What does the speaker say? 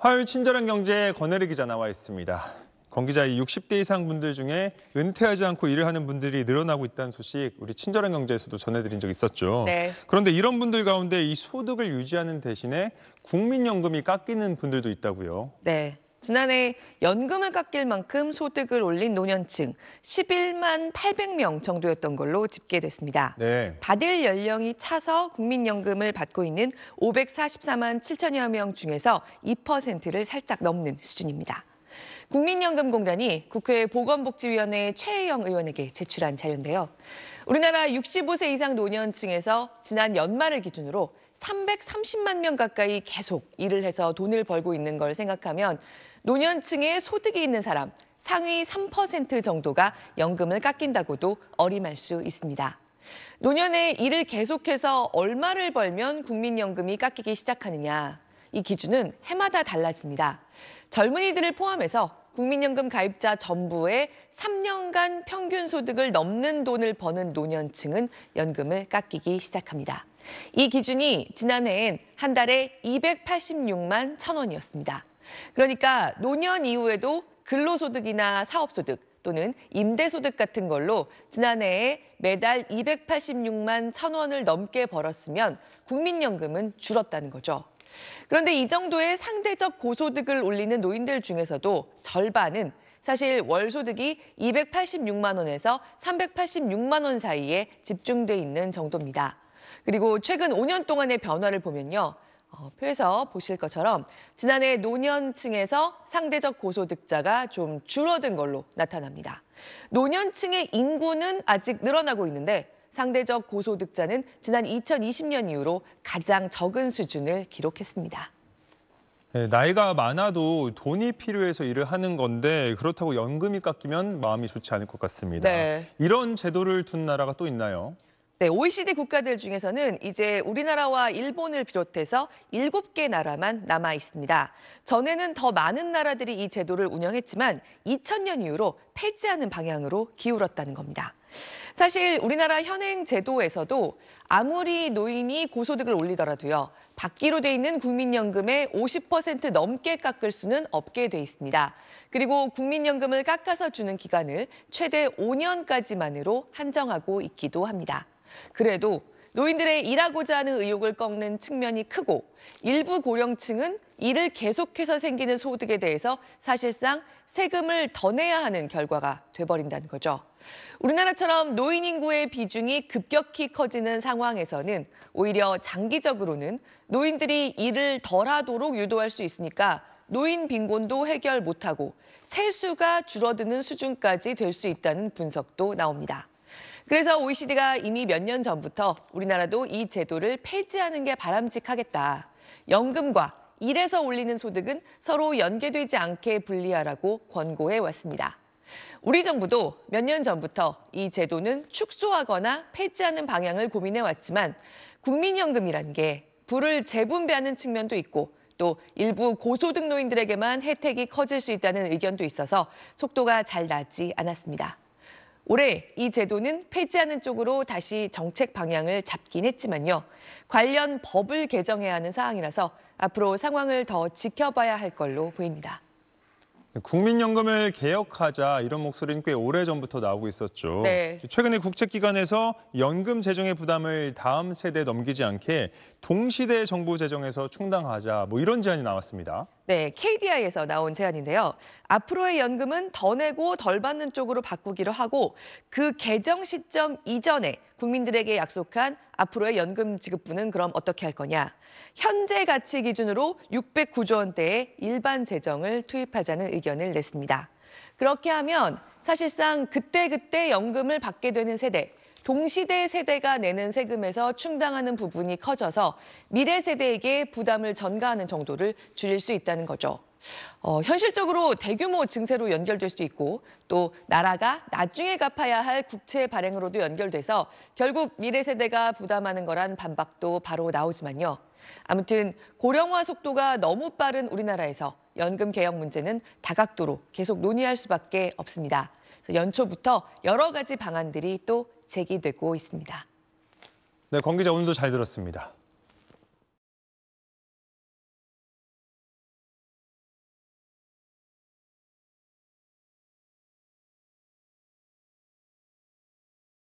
화요일 친절한 경제에 권혜리 기자 나와 있습니다. 권 기자, 60대 이상 분들 중에 은퇴하지 않고 일을 하는 분들이 늘어나고 있다는 소식 우리 친절한 경제에서도 전해드린 적 있었죠. 네. 그런데 이런 분들 가운데 이 소득을 유지하는 대신에 국민연금이 깎이는 분들도 있다고요. 네. 지난해 연금을 깎일 만큼 소득을 올린 노년층 11만 800명 정도였던 걸로 집계됐습니다. 네. 받을 연령이 차서 국민연금을 받고 있는 544만 7천여 명 중에서 2%를 살짝 넘는 수준입니다. 국민연금공단이 국회 보건복지위원회 최혜영 의원에게 제출한 자료인데요. 우리나라 65세 이상 노년층에서 지난 연말을 기준으로 330만 명 가까이 계속 일을 해서 돈을 벌고 있는 걸 생각하면 노년층에 소득이 있는 사람 상위 3% 정도가 연금을 깎인다고도 어림할 수 있습니다. 노년에 일을 계속해서 얼마를 벌면 국민연금이 깎이기 시작하느냐 이 기준은 해마다 달라집니다. 젊은이들을 포함해서 국민연금 가입자 전부의 3년간 평균 소득을 넘는 돈을 버는 노년층은 연금을 깎이기 시작합니다. 이 기준이 지난해엔 한 달에 286만 천 원이었습니다. 그러니까 노년 이후에도 근로소득이나 사업소득 또는 임대소득 같은 걸로 지난해에 매달 286만 천 원을 넘게 벌었으면 국민연금은 줄었다는 거죠. 그런데 이 정도의 상대적 고소득을 올리는 노인들 중에서도 절반은 사실 월소득이 286만 원에서 386만 원 사이에 집중돼 있는 정도입니다. 그리고 최근 5년 동안의 변화를 보면요. 어, 표에서 보실 것처럼 지난해 노년층에서 상대적 고소득자가 좀 줄어든 걸로 나타납니다. 노년층의 인구는 아직 늘어나고 있는데 상대적 고소득자는 지난 2020년 이후로 가장 적은 수준을 기록했습니다. 네, 나이가 많아도 돈이 필요해서 일을 하는 건데 그렇다고 연금이 깎이면 마음이 좋지 않을 것 같습니다. 네. 이런 제도를 둔 나라가 또 있나요? 네, OECD 국가들 중에서는 이제 우리나라와 일본을 비롯해서 7개 나라만 남아 있습니다. 전에는 더 많은 나라들이 이 제도를 운영했지만 2000년 이후로 폐지하는 방향으로 기울었다는 겁니다. 사실 우리나라 현행 제도에서도 아무리 노인이 고소득을 올리더라도요. 받기로 돼 있는 국민연금의 50% 넘게 깎을 수는 없게 돼 있습니다. 그리고 국민연금을 깎아서 주는 기간을 최대 5년까지만으로 한정하고 있기도 합니다. 그래도 노인들의 일하고자 하는 의욕을 꺾는 측면이 크고 일부 고령층은 일을 계속해서 생기는 소득에 대해서 사실상 세금을 더 내야 하는 결과가 돼버린다는 거죠. 우리나라처럼 노인 인구의 비중이 급격히 커지는 상황에서는 오히려 장기적으로는 노인들이 일을 덜 하도록 유도할 수 있으니까 노인 빈곤도 해결 못하고 세수가 줄어드는 수준까지 될 수 있다는 분석도 나옵니다. 그래서 OECD가 이미 몇 년 전부터 우리나라도 이 제도를 폐지하는 게 바람직하겠다. 연금과 일에서 올리는 소득은 서로 연계되지 않게 분리하라고 권고해 왔습니다. 우리 정부도 몇 년 전부터 이 제도는 축소하거나 폐지하는 방향을 고민해 왔지만 국민연금이란 게 부를 재분배하는 측면도 있고 또 일부 고소득 노인들에게만 혜택이 커질 수 있다는 의견도 있어서 속도가 잘 나지 않았습니다. 올해 이 제도는 폐지하는 쪽으로 다시 정책 방향을 잡긴 했지만요. 관련 법을 개정해야 하는 사항이라서 앞으로 상황을 더 지켜봐야 할 걸로 보입니다. 국민연금을 개혁하자 이런 목소리는 꽤 오래전부터 나오고 있었죠. 네. 최근에 국책기관에서 연금 재정의 부담을 다음 세대에 넘기지 않게 동시대 정부 재정에서 충당하자 뭐 이런 제안이 나왔습니다. 네, KDI에서 나온 제안인데요. 앞으로의 연금은 더 내고 덜 받는 쪽으로 바꾸기로 하고 그 개정 시점 이전에 국민들에게 약속한 앞으로의 연금 지급분은 그럼 어떻게 할 거냐. 현재 가치 기준으로 609조 원대의 일반 재정을 투입하자는 의견을 냈습니다. 그렇게 하면 사실상 그때그때 그때 연금을 받게 되는 세대, 동시대 세대가 내는 세금에서 충당하는 부분이 커져서 미래 세대에게 부담을 전가하는 정도를 줄일 수 있다는 거죠. 어, 현실적으로 대규모 증세로 연결될 수 있고 또 나라가 나중에 갚아야 할 국채 발행으로도 연결돼서 결국 미래 세대가 부담하는 거란 반박도 바로 나오지만요. 아무튼 고령화 속도가 너무 빠른 우리나라에서 연금 개혁 문제는 다각도로 계속 논의할 수밖에 없습니다. 연초부터 여러 가지 방안들이 또 제기되고 있습니다. 네, 권 기자 오늘도 잘 들었습니다.